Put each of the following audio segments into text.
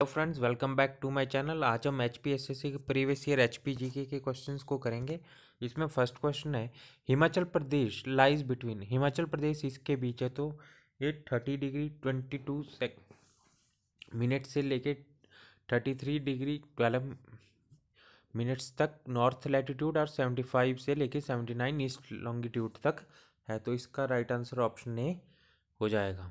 hello friends welcome back to my channel आज हम H P S S C के previous year H P G K, के question को करेंगे इसमें फर्स्ट क्वेश्चन है हिमाचल प्रदेश लाइज बिटवीन हिमाचल प्रदेश इसके बीच है तो ये thirty degree twenty two minute से लेके thirty three degree twelve minutes तक नॉर्थ लैटिट्यूड और सेवेंटी फाइव से लेके सेवेंटी नाइन ईस्ट लॉन्गिट्यूड तक है तो इसका राइट आंसर ऑप्शन ए हो जाएगा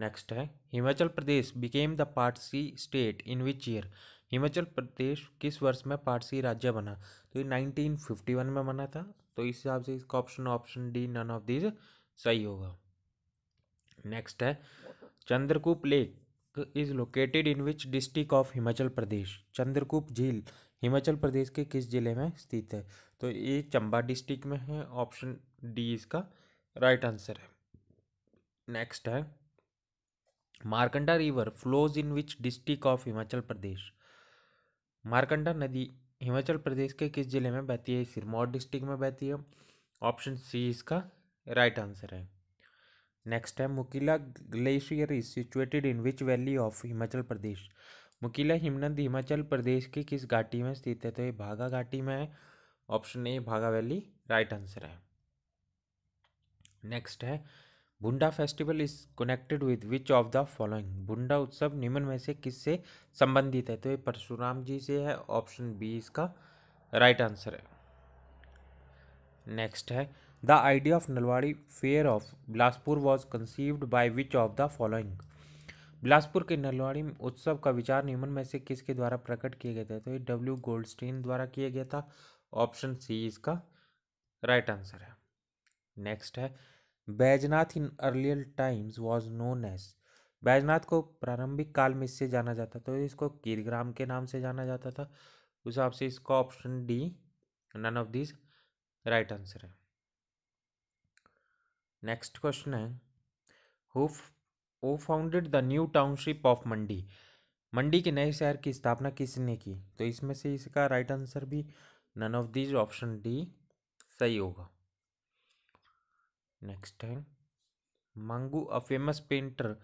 नेक्स्ट है Himachal Pradesh became the part C state in which year Himachal Pradesh किस वर्ष में पार्ट सी राज्य बना तो ये 1951 में बना था तो इस हिसाब से इसका option option D none of this सही होगा नेक्स्ट है Chandrakoop lake is located in which district of Himachal Pradesh Chandrakoop झील हिमाचल प्रदेश के किस जिले में स्थित है तो ये चंबा डिस्ट्रिक्ट में है ऑप्शन डी इसका राइट आंसर है नेक्स्ट है Markanda river flows in which district of Himachal Pradesh Markanda नदी हिमाचल प्रदेश के किस जिले में बहती है सिरमौर डिस्ट्रिक्ट में बहती है ऑप्शन सी इसका राइट right आंसर है नेक्स्ट है Mukila glacier is situated in which valley of Himachal Pradesh Mukila हिमनद हिमाचल प्रदेश की किस घाटी में स्थित है तो ये भागा घाटी में है option A Bhaga valley right answer है नेक्स्ट है Bunda festival is connected with which of the following Bunda उत्सव निम्न में से किससे संबंधित है तो ये परशुराम जी से है ऑप्शन बी इसका राइट आंसर है नेक्स्ट है the idea of Nalwari fair of Bilaspur was conceived by which of the following Bilaspur के नलवाड़ी उत्सव का विचार निम्न में से किसके द्वारा प्रकट किया गया था तो ये डब्ल्यू गोल्डस्टीन द्वारा किया गया था ऑप्शन सी इसका राइट आंसर है नेक्स्ट है Baijnath in earlier times was known as Baijnath को प्रारंभिक काल में इससे जाना जाता था तो इसको कीरग्राम के नाम से जाना जाता था उस हिसाब से इसका option D none of this right answer है नेक्स्ट क्वेश्चन है who founded the new township of Mandi Mandi के नए शहर की स्थापना किसने की तो इसमें से इसका राइट आंसर भी none of these option D सही होगा नेक्स्ट है Mangu a famous painter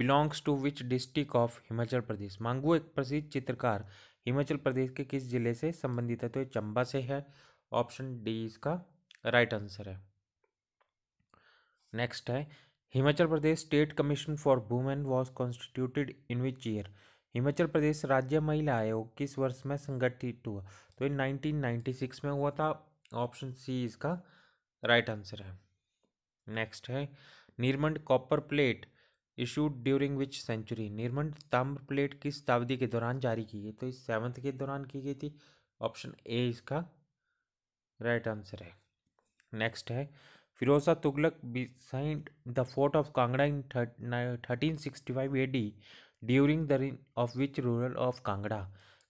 belongs to which district of Himachal Pradesh Mangu एक प्रसिद्ध चित्रकार हिमाचल प्रदेश के किस जिले से संबंधित है तो ये चंबा से है ऑप्शन डी इसका राइट आंसर है नेक्स्ट है Himachal Pradesh state commission for women was constituted in which year Himachal Pradesh राज्य महिला आयोग किस वर्ष में संगठित हुआ तो ये 1996 में हुआ था ऑप्शन सी इसका राइट आंसर है नेक्स्ट है Nirmand copper plate issued during which century Nirmand ताम्र प्लेट किस शताब्दी के दौरान जारी की गई तो इस सेवन्थ के दौरान की गई थी ऑप्शन ए इसका राइट right आंसर है नेक्स्ट है Firoza Tughlaq besieged the fort of Kangra in thirteen sixty five A D during the reign of which ruler of Kangra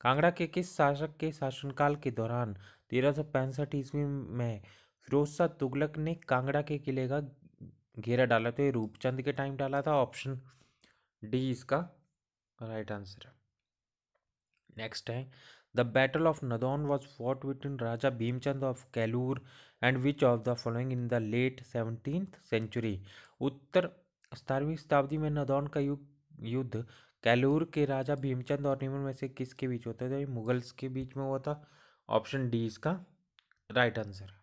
Kangra के किस शासक के शासनकाल के दौरान तेरह सौ पैंसठ ईस्वी में फिरोज शाह तुगलक ने कांगड़ा के किले का घेरा डाला तो ये रूपचंद के टाइम डाला था ऑप्शन डी इसका राइट आंसर है नेक्स्ट है the battle of Nadaun was fought between Raja Bhimchand of Kailur and which of the following in the late seventeen century उत्तर सतारवीं शताब्दी में नदौन का युग युद्ध कैलूर के राजा भीमचंद और निम्न में से किसके बीच होता था मुगल्स के बीच में हुआ था ऑप्शन डी इसका राइट आंसर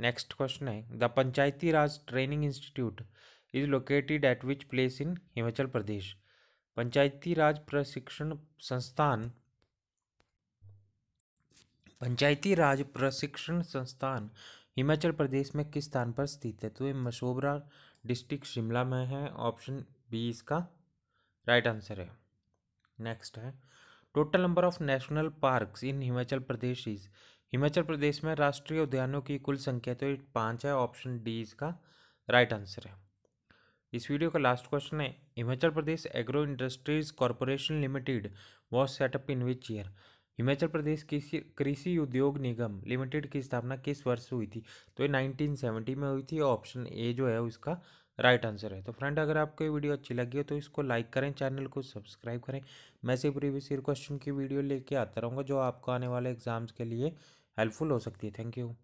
नेक्स्ट क्वेश्चन है the Panchayati Raj training institute is located at which place in Himachal Pradesh Panchayati Raj प्रशिक्षण संस्थान पंचायती राज प्रशिक्षण संस्थान हिमाचल प्रदेश में किस स्थान पर स्थित है तो ये मशोबरा डिस्ट्रिक्ट शिमला में है ऑप्शन बी इसका राइट आंसर है नेक्स्ट है total number of national parks in Himachal Pradesh is Himachal Pradesh में राष्ट्रीय उद्यानों की कुल संख्या तो पाँच है ऑप्शन डी इसका राइट आंसर है इस वीडियो का लास्ट क्वेश्चन है Himachal Pradesh agro industries corporation limited was set up in which year Himachal Pradesh कृषि उद्योग निगम लिमिटेड की स्थापना किस वर्ष हुई थी तो ये 1970 में हुई थी ऑप्शन ए जो है उसका राइट आंसर है तो फ्रेंड अगर आपको ये वीडियो अच्छी लगी हो तो इसको लाइक करें चैनल को सब्सक्राइब करें मैं से प्रीवियस ईयर क्वेश्चन की वीडियो लेके आता रहूँगा जो आपको आने वाले एग्जाम्स के लिए हेल्पफुल हो सकती है थैंक यू